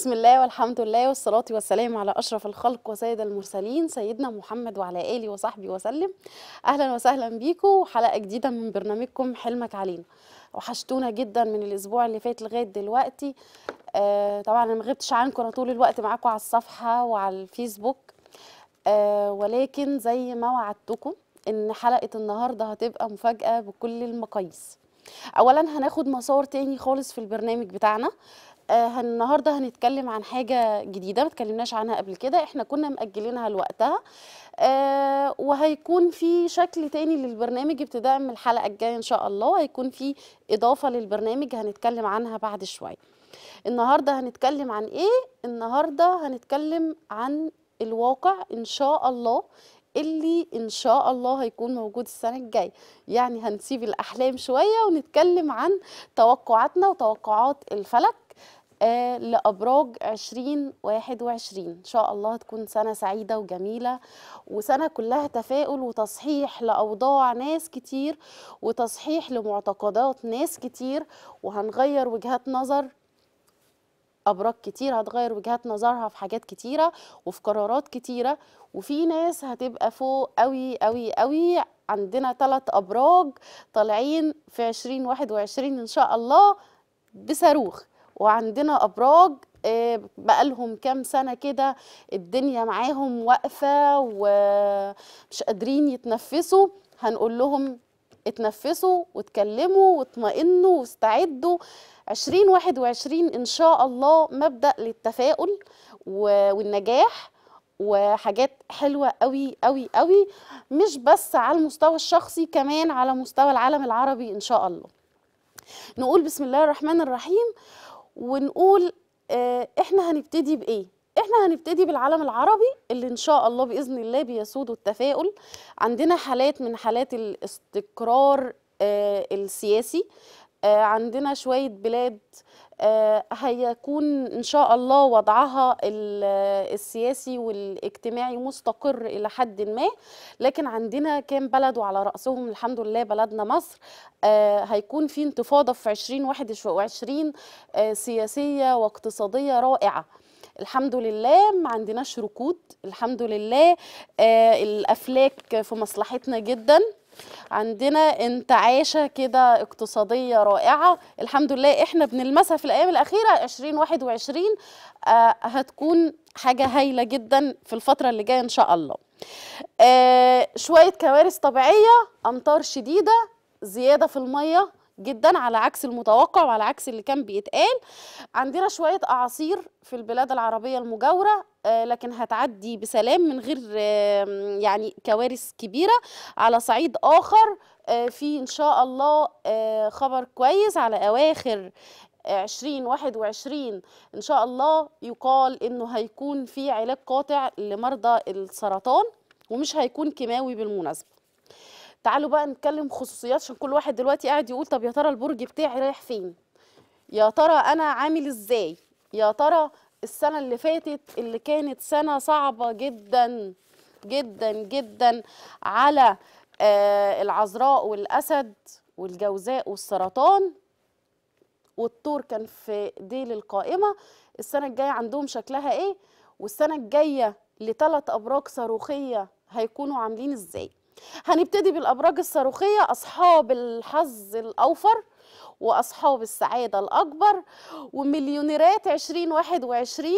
بسم الله والحمد لله والصلاة والسلام على أشرف الخلق وسيد المرسلين سيدنا محمد وعلى آله وصحبه وسلم أهلا وسهلا بيكم وحلقة جديدة من برنامجكم حلمك علينا وحشتونا جدا من الأسبوع اللي فات لغاية دلوقتي آه طبعا أنا مغبتش عنكم أنا طول الوقت معاكم على الصفحة وعلى الفيسبوك آه ولكن زي ما وعدتكم إن حلقة النهاردة هتبقى مفاجأة بكل المقاييس اولا هناخد مسار تاني خالص في البرنامج بتاعنا آه النهارده هنتكلم عن حاجه جديده ما تكلمناش عنها قبل كده احنا كنا مأجلينها لوقتها آه وهيكون في شكل تاني للبرنامج ابتداء من الحلقه الجايه ان شاء الله هيكون في اضافه للبرنامج هنتكلم عنها بعد شويه النهارده هنتكلم عن ايه النهارده هنتكلم عن الواقع ان شاء الله اللي ان شاء الله هيكون موجود السنه الجايه يعني هنسيب الاحلام شويه ونتكلم عن توقعاتنا وتوقعات الفلك آه، لأبراج 2021 إن شاء الله تكون سنة سعيدة وجميلة وسنة كلها تفاؤل وتصحيح لأوضاع ناس كتير وتصحيح لمعتقدات ناس كتير وهنغير وجهات نظر أبراج كتير هتغير وجهات نظرها في حاجات كتيرة وفي قرارات كتيرة وفي ناس هتبقى فوق قوي قوي قوي عندنا ثلاث أبراج طالعين في 2021 إن شاء الله بصاروخ وعندنا ابراج آه، بقى لهم كام سنة كده الدنيا معاهم واقفة ومش قادرين يتنفسوا هنقول لهم اتنفسوا واتكلموا واطمئنوا واستعدوا 2021 إن شاء الله مبدأ للتفاؤل والنجاح وحاجات حلوة قوي قوي قوي مش بس على المستوى الشخصي كمان على مستوى العالم العربي إن شاء الله نقول بسم الله الرحمن الرحيم ونقول آه، احنا هنبتدي بايه احنا هنبتدي بالعالم العربي اللي ان شاء الله باذن الله بيسود التفاؤل عندنا حالات من حالات الاستقرار آه، السياسي آه، عندنا شوية بلاد آه، هيكون إن شاء الله وضعها السياسي والاجتماعي مستقر إلى حد ما لكن عندنا كام بلد وعلى رأسهم الحمد لله بلدنا مصر آه، هيكون في انتفاضة في 2021 سياسية واقتصادية رائعة الحمد لله ما عندناش ركود الحمد لله الافلاك في مصلحتنا جدا عندنا انتعاشه كده اقتصاديه رائعه الحمد لله احنا بنلمسها في الايام الاخيره 2021 آه هتكون حاجه هايله جدا في الفتره اللي جايه ان شاء الله آه شويه كوارث طبيعيه امطار شديده زياده في الميه جدا على عكس المتوقع وعلى عكس اللي كان بيتقال عندنا شوية أعاصير في البلاد العربية المجاورة آه، لكن هتعدي بسلام من غير يعني كوارث كبيرة على صعيد آخر آه، في إن شاء الله آه، خبر كويس على أواخر 2021 إن شاء الله يقال إنه هيكون في علاج قاطع لمرضى السرطان ومش هيكون كيماوي بالمناسبة تعالوا بقى نتكلم خصوصيات عشان كل واحد دلوقتي قاعد يقول طب يا ترى البرج بتاعي رايح فين يا ترى انا عامل ازاي يا ترى السنه اللي فاتت اللي كانت سنه صعبه جدا جدا جدا على آه العذراء والاسد والجوزاء والسرطان والطور كان في ديل القائمه السنه الجايه عندهم شكلها ايه والسنه الجايه لثلاث ابراج صاروخيه هيكونوا عاملين ازاي هنبتدي بالأبراج الصاروخية أصحاب الحظ الأوفر وأصحاب السعادة الأكبر ومليونيرات 2021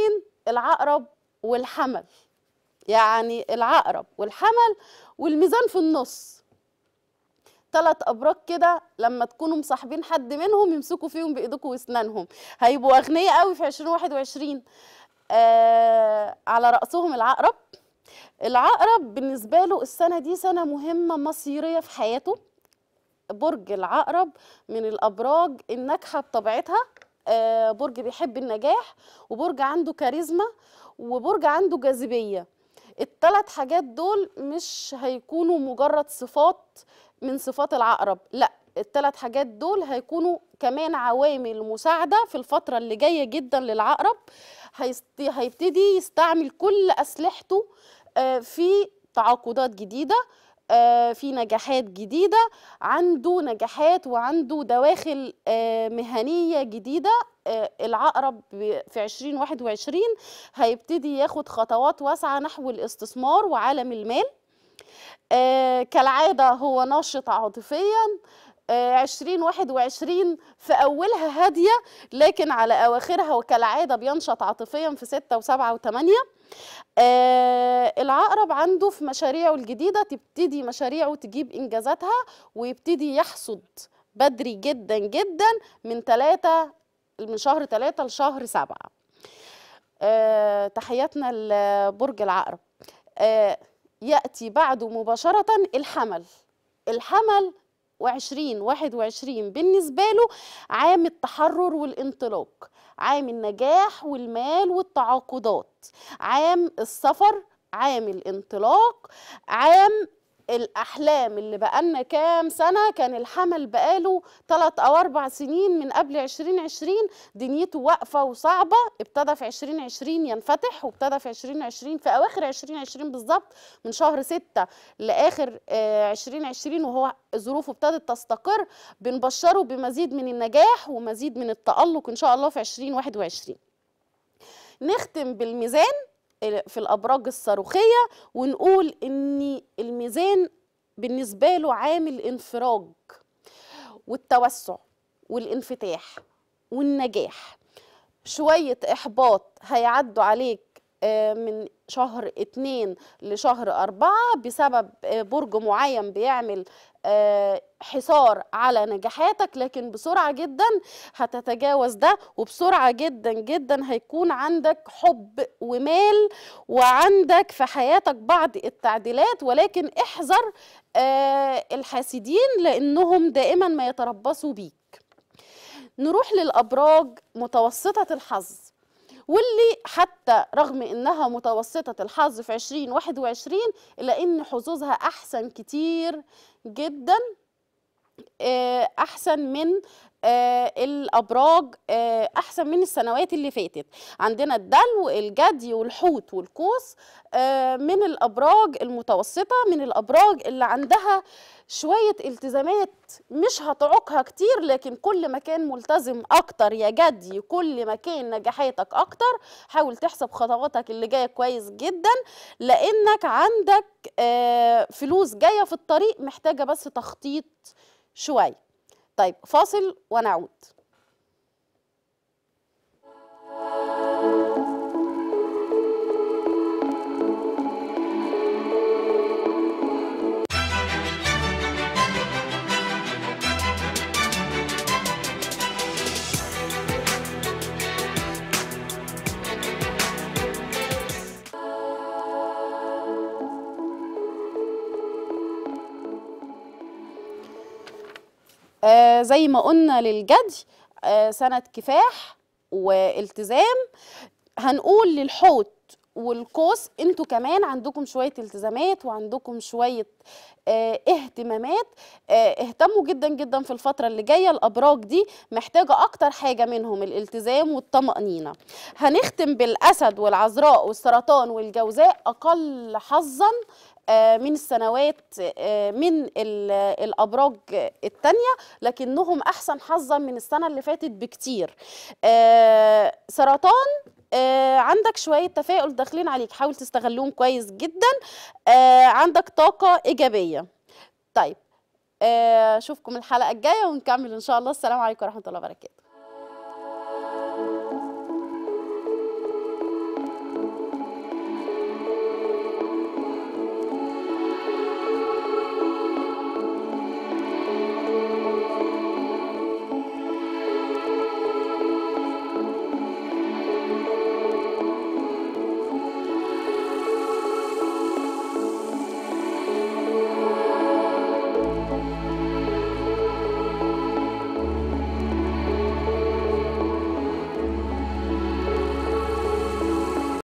العقرب والحمل يعني العقرب والحمل والميزان في النص ثلاث ابراج كده لما تكونوا مصاحبين حد منهم يمسكوا فيهم بايدكم واسنانهم هيبقوا اغنياء قوي في 2021 آه على راسهم العقرب العقرب بالنسبه له السنه دي سنه مهمه مصيريه في حياته برج العقرب من الابراج الناجحه بطبيعتها آه، برج بيحب النجاح وبرج عنده كاريزما وبرج عنده جاذبيه الثلاث حاجات دول مش هيكونوا مجرد صفات من صفات العقرب لا الثلاث حاجات دول هيكونوا كمان عوامل مساعده في الفتره اللي جايه جدا للعقرب هيبتدي يستعمل كل اسلحته آه، في تعاقدات جديده آه، في نجاحات جديده عنده نجاحات وعنده دواخل آه، مهنيه جديده العقرب في 2021 هيبتدي ياخد خطوات واسعه نحو الاستثمار وعالم المال كالعاده هو نشط عاطفيا 2021 في أولها هادية لكن على أواخرها وكالعادة بينشط عاطفيا في 6 و7 و8 آه العقرب عنده في مشاريعه الجديدة تبتدي مشاريعه تجيب إنجازاتها ويبتدي يحصد بدري جدا جدا من ثلاثة من شهر ثلاثة لشهر سبعة آه تحياتنا لبرج العقرب آه يأتي بعده مباشرة الحمل الحمل واحد 21 بالنسبة له عام التحرر والانطلاق عام النجاح والمال والتعاقدات عام السفر عام الانطلاق عام الأحلام اللي بقالنا كام سنة كان الحمل بقاله تلات أو أربع سنين من قبل عشرين عشرين دنيته واقفة وصعبة ابتدى في عشرين عشرين ينفتح وابتدى في عشرين عشرين في أواخر عشرين عشرين بالظبط من شهر ستة لآخر آه، عشرين عشرين وهو ظروفه ابتدت تستقر بنبشره بمزيد من النجاح ومزيد من التألق إن شاء الله في عشرين واحد وعشرين نختم بالميزان في الأبراج الصاروخية ونقول إن الميزان بالنسبة له عامل انفراج والتوسع والانفتاح والنجاح شوية إحباط هيعدوا عليك آه، من شهر اتنين لشهر أربعة بسبب آه، برج معين بيعمل آه، حصار على نجاحاتك لكن بسرعة جدا هتتجاوز ده وبسرعة جدا جدا هيكون عندك حب ومال وعندك في حياتك بعض التعديلات ولكن احذر الحاسدين لأنهم دائما ما يتربصوا بيك نروح للأبراج متوسطة الحظ واللي حتى رغم انها متوسطه الحظ في 2021 الا ان حظوظها احسن كتير جدا آه، احسن من آه، الابراج آه، احسن من السنوات اللي فاتت عندنا الدلو الجدي والحوت والقوس آه، من الابراج المتوسطه من الابراج اللي عندها شويه التزامات مش هتعوقها كتير لكن كل ما كان ملتزم اكتر يا جدي كل ما كان نجاحاتك اكتر حاول تحسب خطواتك اللي جايه كويس جدا لانك عندك فلوس جايه في الطريق محتاجه بس تخطيط شويه طيب فاصل ونعود آه، زي ما قلنا للجدي آه، سنة كفاح والتزام هنقول للحوت والقوس انتوا كمان عندكم شويه التزامات وعندكم شويه اه اهتمامات اه اهتموا جدا جدا في الفتره اللي جايه الابراج دي محتاجه اكتر حاجه منهم الالتزام والطمانينه هنختم بالاسد والعذراء والسرطان والجوزاء اقل حظا آه، من السنوات آه، من الابراج الثانيه لكنهم احسن حظا من السنه اللي فاتت بكتير آه، سرطان عندك شوية تفاؤل داخلين عليك حاول تستغلهم كويس جدا عندك طاقة إيجابية طيب أشوفكم الحلقة الجاية ونكمل إن شاء الله السلام عليكم ورحمة الله وبركاته